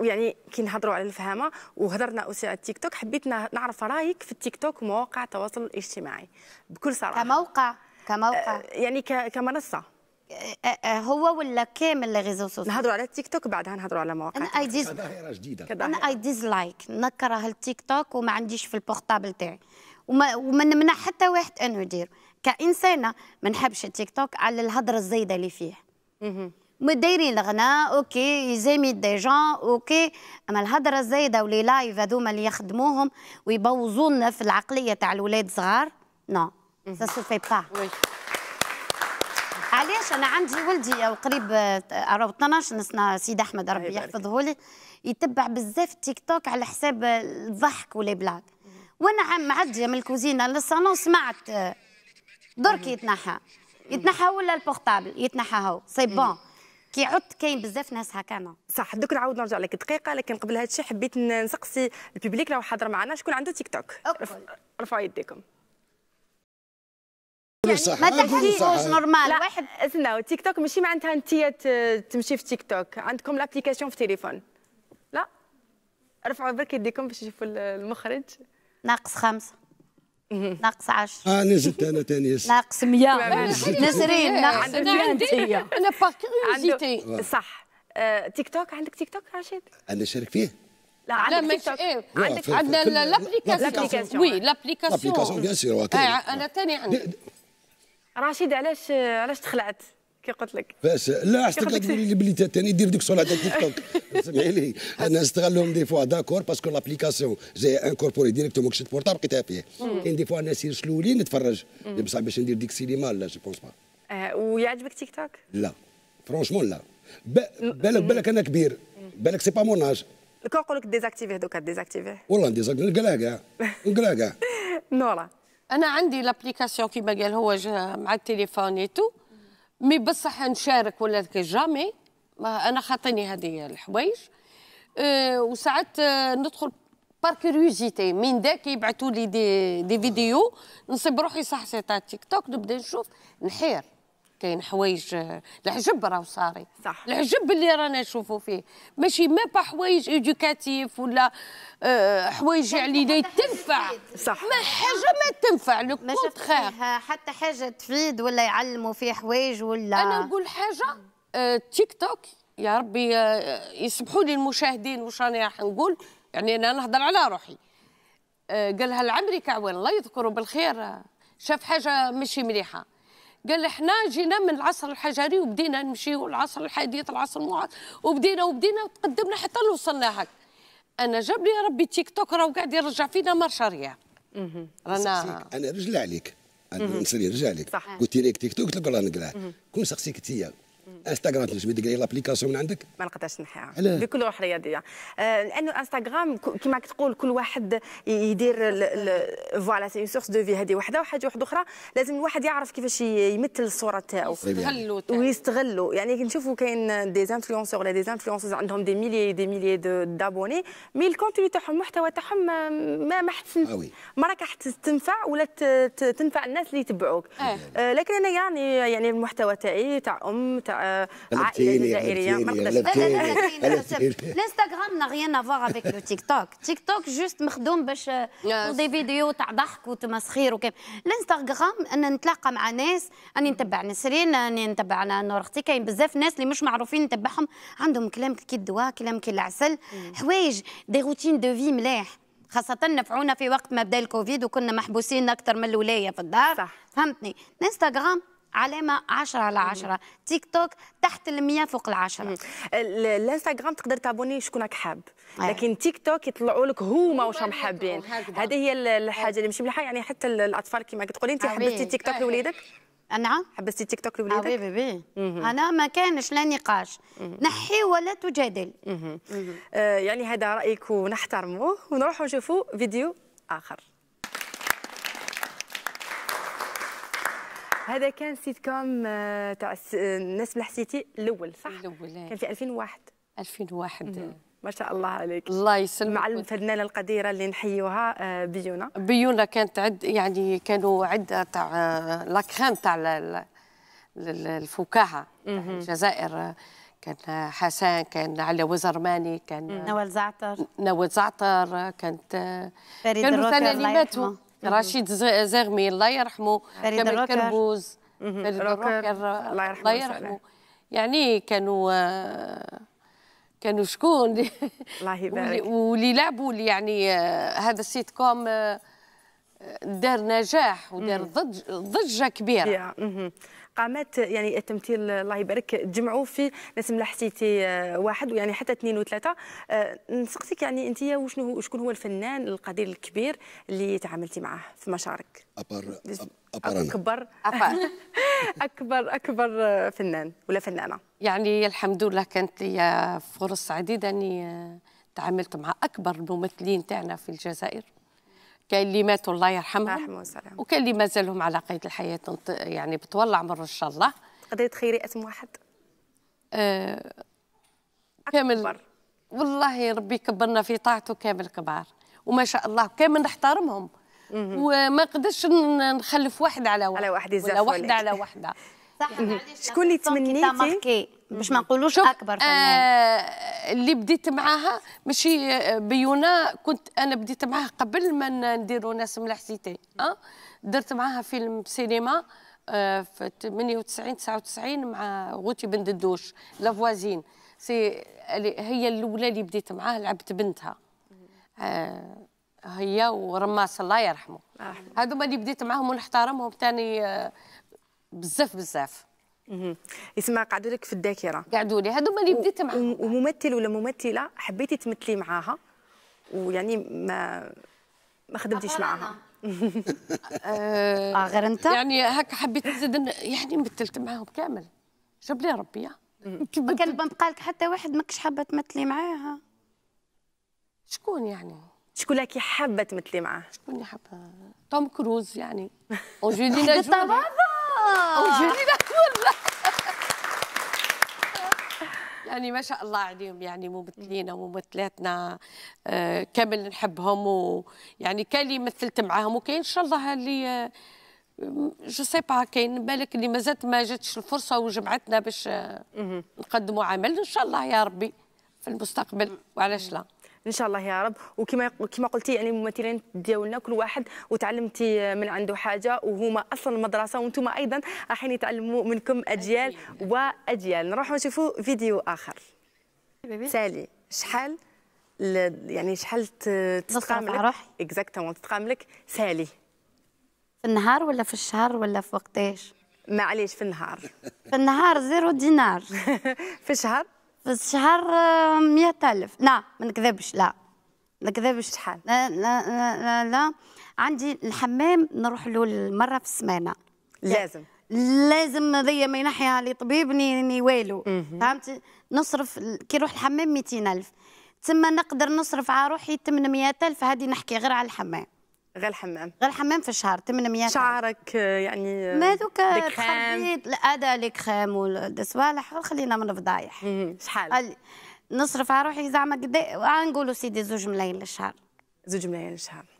ويعني كي نهضروا على الفهامه وهضرنا اسي على التيك توك حبيت نعرف رايك في التيك توك ومواقع التواصل الاجتماعي بكل صراحه كموقع كموقع آه، يعني كمنصه آه، آه، هو ولا كامل لي ريزو سوسيال نهضروا على التيك توك بعدها نهضروا على مواقع انا اي ديز جديده انا اي ديزلايك نكره التيك توك وما عنديش في البورتابل تاعي وما وما نمنع حتى واحد انه يدير كانسانه ما نحبش التيك توك على الهضره الزايده اللي فيه مدايرين الغناء اوكي يزامي دي جون اوكي اما الهضره الزايده ولي لايف هذوما اللي يخدموهم ويبوظوا لنا في العقليه تاع الاولاد صغار نو سا سو في با علاش انا عندي ولدي قريب 12 آه، سنه سيد احمد ربي يحفظه لي يتبع بزاف تيك توك على حساب الضحك ولي بلاك وانا معديه من الكوزينه للصالون سمعت آه، درك يتنحى يتنحى ولا البورتابل يتنحى هو سي بون كيعط كاين بزاف ناس هكانا صح دوك نعاود نرجع لك دقيقه لكن قبل هذا الشيء حبيت نسقسي الببليك لو حاضر معنا شكون عنده تيك توك رفعوا يديكم يعني ما تحكيوش نورمال واحد استناو تيك توك ماشي معناتها انت تمشي في تيك توك عندكم لابليكاسيون في تليفون لا رفعوا برك يديكم باش يشوفوا المخرج ناقص خمسه ناقص 10 اه زدت انا ثاني ناقص 100 نسرين ناقص 100 انا باغ آه. صح آه، تيك توك عندك تيك توك رشيد؟ انا شارك فيه لا عندك تيك توك إيه. عندك عندنا لابليكاسيون وي لابليكاسيون لابليكاسيون بيان سور إيه، انا ثاني عندي رشيد علاش علاش تخلعت؟ كي قلت لك باش لا حسيتك تقولي لي بلي ثاني دير ديك الصوره تاع تيك توك سمعي لي انا نستغلهم دي فوا داكور باسكو لابليكاسيون جاي انكوربوري ديريكتومون كشت بورتاب لقيتها فيه كاين دي فوا الناس يرسلوا لي نتفرج بصح باش ندير ديك سينما لا آه، جو بونس با ويعجبك تيك توك؟ لا فرونشمون لا بالك بالك انا كبير بالك سي با مون اج كون نقول لك ديزاكتيفيه دوكا ديزاكتيفيه والله ديزاكتيفيه نلقاها كاع نلقاها كاع نورا انا عندي لابليكاسيون كيما قال هو مع التليفون اي تو مي بصح نشارك ولا كي جامي انا خاطيني هذه الحوايج أه وساعات أه، ندخل بار كيوريوزيتي من داك يبعثوا لي دي, دي فيديو نصيب روحي صح سيتا تيك توك نبدا نشوف نحير كاين حوايج آه، العجب راهو صاري صح العجب اللي رانا نشوفوا فيه ماشي ما با حوايج ايديوكاتيف ولا آه، حوايج يعني تنفع صح ما حاجه ما تنفع لو كونترير حتى حاجه تفيد ولا يعلموا في حوايج ولا انا نقول حاجه تيك آه، توك يا ربي يسمحوا لي المشاهدين واش راني راح نقول يعني انا نهضر على روحي قالها العمري كعوان الله يذكره بالخير شاف حاجه ماشي مليحه قال احنا جينا من العصر الحجري وبدينا نمشيو والعصر الحديث العصر المعاصر وبدينا وبدينا وتقدمنا حتى وصلنا هك انا جاب لي ربي تيك توك راه قاعد يرجع فينا مرشا ريال رانا انا رجل عليك انا نسالي رجع عليك قلت لك تيك توك تلقى راه نقراه كون سقسيك انت انستغرام تنجم تقري لابليكاسيون من عندك ما نقدرش نحيها بكل روح رياضيه آه لانه انستغرام كما تقول كل واحد يدير فوالا سي سورس دو في هذه وحده وحاجه وحده اخرى لازم الواحد يعرف كيفاش يمثل الصوره تاعو ويستغلو ويستغلو يعني نشوفوا كاين دي انفلونسور ولا دي انفلونسرز عندهم دي ميلي دي ميلي دابوني مي الكونتوني تاعهم المحتوى تاعهم ما ما حتى ah ما راك تنفع ولا تنفع الناس اللي يتبعوك آه. آه لكن انا يعني يعني المحتوى تاعي تاع ام تاع الانستغرام جزائريه الانستغرام n'a افيك لو تيك توك تيك توك جوست مخدوم باش دي فيديو تاع ضحك وتمسخير وكيف الانستغرام انا نتلاقى مع ناس اني نتبع نسرين اني نتبع نور اختي كاين بزاف ناس اللي مش معروفين نتبعهم عندهم كلام كي الدواء كلام كي العسل حوايج دي روتين دو في ملاح خاصة نفعونا في وقت ما بدا الكوفيد وكنا محبوسين أكثر من الولاية في الدار صح. فهمتني انستغرام علامه 10 على 10 تيك توك تحت ال 100 فوق العشرة الانستغرام تقدر تابوني شكونك حاب آه. لكن تيك توك يطلعوا لك هما واش هم حابين هذه هي الحاجه اللي مش مليحه يعني حتى الاطفال كما كتقولي انت آه، حبستي تيك توك لوليدك نعم حبستي تيك توك آه، لوليدك؟ بي بي بي انا ما كانش لا نقاش نحي ولا تجادل آه يعني هذا رايك ونحترموه ونروحوا نشوفوا فيديو اخر هذا كان سيت كوم آه، تاع آه، الناس الحسيتي الاول صح الاول إيه. كان في 2001 2001 ما شاء الله عليك الله يسلمك مع الفنانه القديرة اللي نحيوها آه، بيونا بيونا كانت عد يعني كانوا عدة تاع لاكريم تاع الفكاهة يعني الجزائر كان حسان كان علي وزرماني كان نوال زعتر نوال زعتر كانت كانوا فنانين ماتوا رشيد زغمي الله يرحمه كمال كربوز فريد الروكر الله يرحمه, الله يرحمه. يعني كانوا آه، كانوا شكون الله يبارك واللي لعبوا يعني آه، هذا السيت كوم آه، دار نجاح ودار ضجه كبيره قامت يعني التمثيل الله يبارك تجمعوا في ناس لحسيتي آه، واحد ويعني حتى اثنين وثلاثه آه، نسقسيك يعني انت وشنو شكون هو الفنان القدير الكبير اللي تعاملتي معاه في مشارك أبر أبر أكبر أبر أكبر أكبر آه، فنان ولا فنانة يعني الحمد لله كانت لي فرص عديدة أني تعاملت مع أكبر الممثلين تاعنا في الجزائر كاين اللي ماتوا الله يرحمهم وكاين اللي مازالهم على قيد الحياه يعني بتولى عمره ان شاء الله تقدري تخيري اسم واحد آه كامل والله ربي كبرنا في طاعته كامل كبار وما شاء الله كامل نحترمهم وما نقدرش نخلف واحد على واحد على واحد ولا واحده على واحده شكون اللي تمنيتي باش ما نقولوش اكبر فنان آه اللي بديت معاها ماشي آه، بيونا كنت انا بديت معاها قبل ما نديروا ناس ملاح سيتي أه؟ درت معاها فيلم سينما آه في 98 99 مع غوتي بن ددوش لافوازين سي هي الاولى اللي بديت معاها لعبت بنتها آه هي ورماس الله يرحمه هذوما اللي بديت معاهم ونحترمهم ثاني آه، بزاف بزاف اسمع قعدوا لك في الذاكره قعدوا لي هذوما اللي بديت معاهم وممثل ولا ممثله حبيتي تمثلي معاها ويعني ما ما خدمتيش معاها اه غير انت يعني هكا حبيت نزيد يعني مثلت معاهم كامل جاب لي ربي ما كان بقى لك حتى واحد ماكش حابه تمثلي معاها شكون يعني شكون لك حابه تمثلي معاه شكون اللي حابه توم كروز يعني وجولينا جولي وجولينا والله يعني ما شاء الله عليهم يعني ممثلين وممثلاتنا آه، كامل نحبهم ويعني كاين اللي مثلت معاهم وكاين ان شاء الله اللي آه، جو سي با كاين بالك اللي مازالت ما جاتش الفرصه وجمعتنا باش آه، نقدموا عمل ان شاء الله يا ربي في المستقبل وعلاش لا ان شاء الله يا رب وكما كما قلتي يعني الممثلين ديالنا كل واحد وتعلمتي من عنده حاجه وهما اصلا المدرسه وانتم ايضا راحين يتعلموا منكم اجيال واجيال نروحوا نشوفوا فيديو اخر سالي شحال يعني شحال تتقام لك اكزاكتومون تتقام لك سالي في النهار ولا في الشهر ولا في وقتاش معليش في النهار في النهار زيرو دينار في الشهر في الشهر 100000 آه، لا ما نكذبش لا ما نكذبش شحال لا, لا لا لا عندي الحمام نروح له مره في السمانه لازم لازم هذيا ما ينحيها لي طبيب ني والو فهمتي نصرف كي نروح الحمام 200000 تما نقدر نصرف على روحي 800000 هذه نحكي غير على الحمام غير الحمام غير الحمام في الشهر 800 شعرك آه، يعني آه، ما دوك لا هذا لي كريم والصوالح خلينا من الفضايح شحال نصرف على روحي زعما قد إيه؟ آه، نقولوا سيدي زوج ملايين للشهر زوج ملايين للشهر